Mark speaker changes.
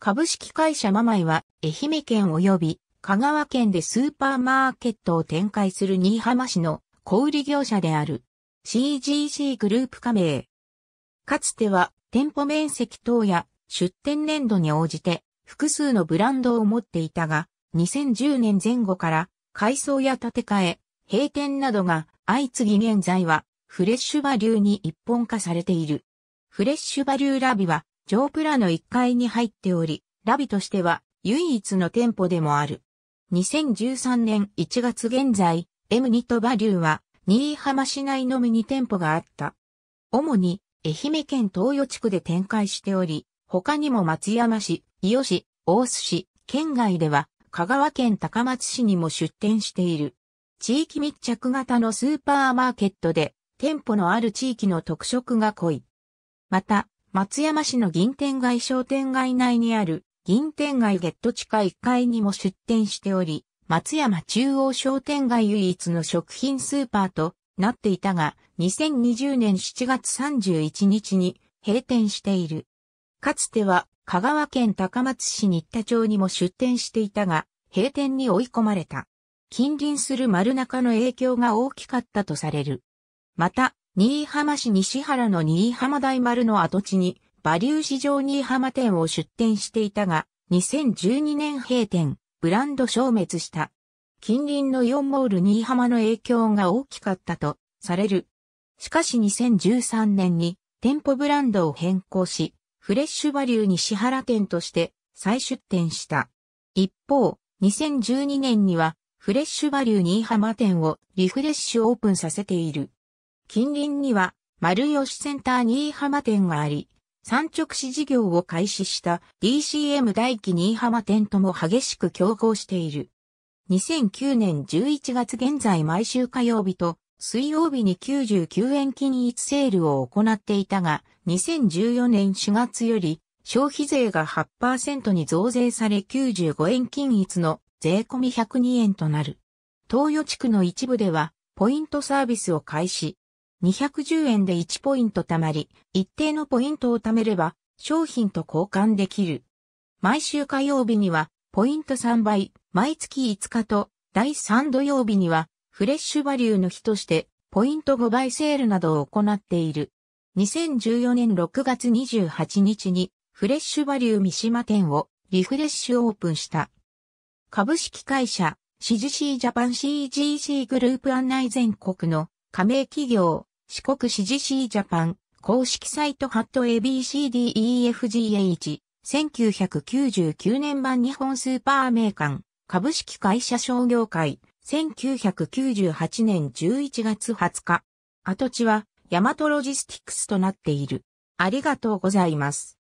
Speaker 1: 株式会社ママイは、愛媛県及び香川県でスーパーマーケットを展開する新居浜市の小売業者である CGC グループ加盟。かつては店舗面積等や出店年度に応じて複数のブランドを持っていたが、2010年前後から改装や建て替え、閉店などが相次ぎ現在はフレッシュバリューに一本化されている。フレッシュバリューラビは上プラの1階に入っており、ラビとしては唯一の店舗でもある。2013年1月現在、M2 とバリューは、新居浜市内のみに店舗があった。主に、愛媛県東予地区で展開しており、他にも松山市、伊予市、大須市、県外では、香川県高松市にも出店している。地域密着型のスーパーマーケットで、店舗のある地域の特色が濃い。また、松山市の銀天街商店街内にある銀天街ゲット地下1階にも出店しており、松山中央商店街唯一の食品スーパーとなっていたが、2020年7月31日に閉店している。かつては香川県高松市新田町にも出店していたが、閉店に追い込まれた。近隣する丸中の影響が大きかったとされる。また、新居浜市西原の新居浜大丸の跡地に、バリュー市場新居浜店を出店していたが、2012年閉店、ブランド消滅した。近隣の4モール新居浜の影響が大きかったと、される。しかし2013年に、店舗ブランドを変更し、フレッシュバリュー西原店として再出店した。一方、2012年には、フレッシュバリュー新居浜店をリフレッシュオープンさせている。近隣には、丸吉センター新居浜店があり、産直市事業を開始した DCM 大輝新居浜店とも激しく競合している。2009年11月現在毎週火曜日と水曜日に99円均一セールを行っていたが、2014年4月より消費税が8%に増税され95円均一の税込み102円となる。東予地区の一部ではポイントサービスを開始、210円で1ポイント貯まり、一定のポイントを貯めれば、商品と交換できる。毎週火曜日には、ポイント3倍、毎月5日と、第3土曜日には、フレッシュバリューの日として、ポイント5倍セールなどを行っている。2014年6月28日に、フレッシュバリュー三島店をリフレッシュオープンした。株式会社、CGC ジャパン CGC グループ案内全国の加盟企業、四国 CGC ジャパン、公式サイトハット ABCDEFGH、1999年版日本スーパーメーカー、株式会社商業会、1998年11月20日。跡地は、ヤマトロジスティックスとなっている。ありがとうございます。